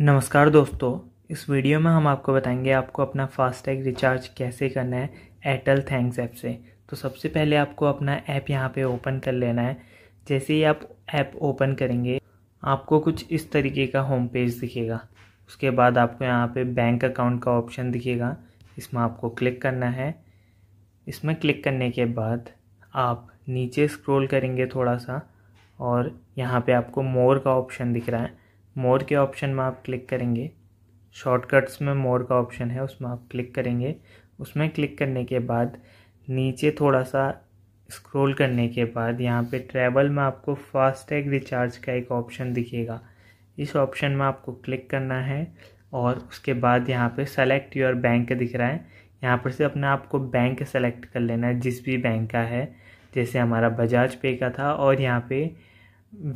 नमस्कार दोस्तों इस वीडियो में हम आपको बताएंगे आपको अपना फास्टैग रिचार्ज कैसे करना है एयरटेल थैंक्स ऐप से तो सबसे पहले आपको अपना ऐप यहाँ पे ओपन कर लेना है जैसे ही आप ऐप ओपन करेंगे आपको कुछ इस तरीके का होम पेज दिखेगा उसके बाद आपको यहाँ पे बैंक अकाउंट का ऑप्शन दिखेगा इसमें आपको क्लिक करना है इसमें क्लिक करने के बाद आप नीचे स्क्रॉल करेंगे थोड़ा सा और यहाँ पे आपको मोर का ऑप्शन दिख रहा है मोर के ऑप्शन में आप क्लिक करेंगे शॉर्टकट्स में मोर का ऑप्शन है उसमें आप क्लिक करेंगे उसमें क्लिक करने के बाद नीचे थोड़ा सा स्क्रॉल करने के बाद यहाँ पे ट्रैवल में आपको फास्टैग रिचार्ज का एक ऑप्शन दिखेगा इस ऑप्शन में आपको क्लिक करना है और उसके बाद यहाँ पे सेलेक्ट योर बैंक दिख रहा है यहाँ पर से अपने आप को बैंक सेलेक्ट कर लेना है जिस भी बैंक का है जैसे हमारा बजाज पे का था और यहाँ पे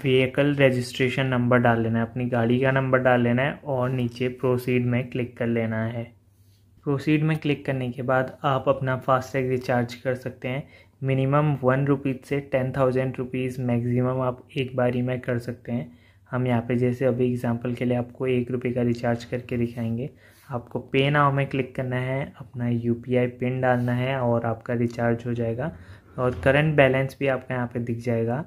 व्हीकल रजिस्ट्रेशन नंबर डाल लेना है अपनी गाड़ी का नंबर डाल लेना है और नीचे प्रोसीड में क्लिक कर लेना है प्रोसीड में क्लिक करने के बाद आप अपना फास्टैग रिचार्ज कर सकते हैं मिनिमम वन रुपीज़ से टेन थाउजेंड रुपीज़ मैक्सिमम आप एक बारी में कर सकते हैं हम यहाँ पे जैसे अभी एग्जांपल के लिए आपको एक रुपये का रिचार्ज करके दिखाएंगे आपको पे नाव में क्लिक करना है अपना यू पिन डालना है और आपका रिचार्ज हो जाएगा और करंट बैलेंस भी आपका यहाँ पे दिख जाएगा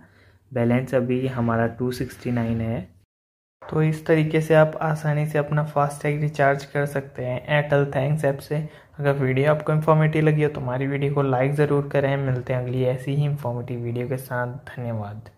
बैलेंस अभी हमारा 269 है तो इस तरीके से आप आसानी से अपना फास्टैग रिचार्ज कर सकते हैं एयरटेल थैंक्स ऐप से अगर वीडियो आपको इन्फॉर्मेटिव लगी हो तो हमारी वीडियो को लाइक ज़रूर करें मिलते हैं अगली ऐसी ही इन्फॉर्मेटिव वीडियो के साथ धन्यवाद